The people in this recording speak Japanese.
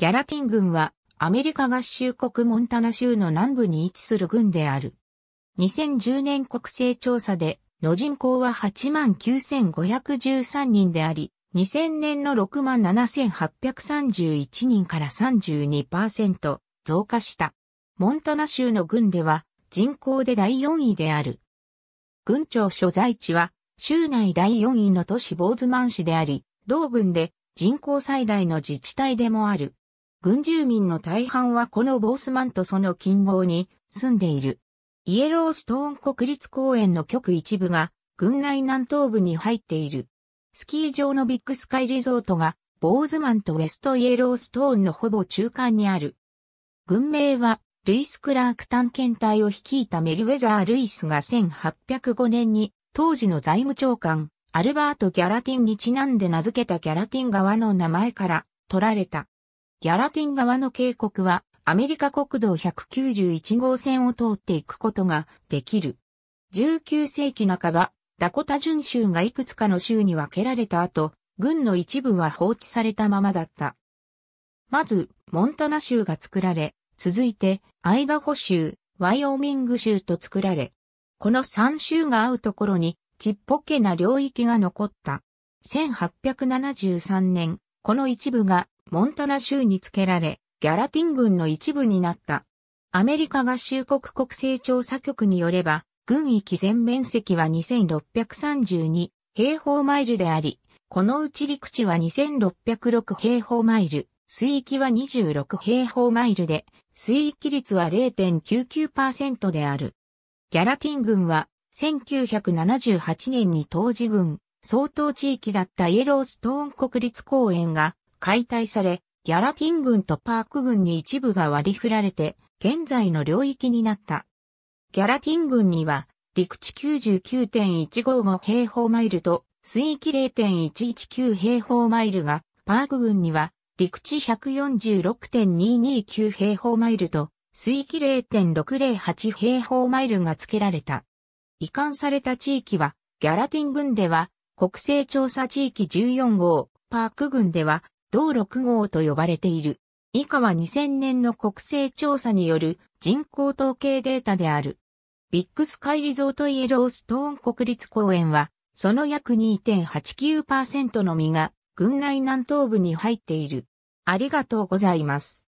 ギャラティン軍はアメリカ合衆国モンタナ州の南部に位置する軍である。2010年国勢調査での人口は89,513人であり、2000年の67,831人から32%増加した。モンタナ州の軍では人口で第4位である。軍庁所在地は州内第4位の都市ボーズマン市であり、同軍で人口最大の自治体でもある。軍住民の大半はこのボースマンとその近郊に住んでいる。イエローストーン国立公園の局一部が軍内南東部に入っている。スキー場のビッグスカイリゾートがボーズマンとウェストイエローストーンのほぼ中間にある。軍名はルイス・クラーク探検隊を率いたメリウェザー・ルイスが1805年に当時の財務長官アルバート・ギャラティンにちなんで名付けたギャラティン側の名前から取られた。ギャラティン側の渓谷はアメリカ国道191号線を通っていくことができる。19世紀半ば、ダコタ巡州がいくつかの州に分けられた後、軍の一部は放置されたままだった。まず、モンタナ州が作られ、続いて、アイダホ州、ワイオミング州と作られ、この3州が合うところに、ちっぽけな領域が残った。1873年、この一部がモンタナ州に付けられ、ギャラティン軍の一部になった。アメリカ合衆国国勢調査局によれば、軍域全面積は2632平方マイルであり、このうち陸地は2606平方マイル、水域は26平方マイルで、水域率は0.99%である。ギャラティン軍は、1978年に当時軍、相当地域だったイエローストーン国立公園が解体され、ギャラティン軍とパーク軍に一部が割り振られて、現在の領域になった。ギャラティン軍には、陸地99.155平方マイルと、水域0.119平方マイルが、パーク軍には、陸地146.229平方マイルと、水域0.608平方マイルが付けられた。移管された地域は、ギャラティン軍では、国勢調査地域14号、パーク軍では、同6号と呼ばれている。以下は2000年の国勢調査による人口統計データである。ビッグスカイリゾートイエローストーン国立公園は、その約2.89%の実が、軍内南東部に入っている。ありがとうございます。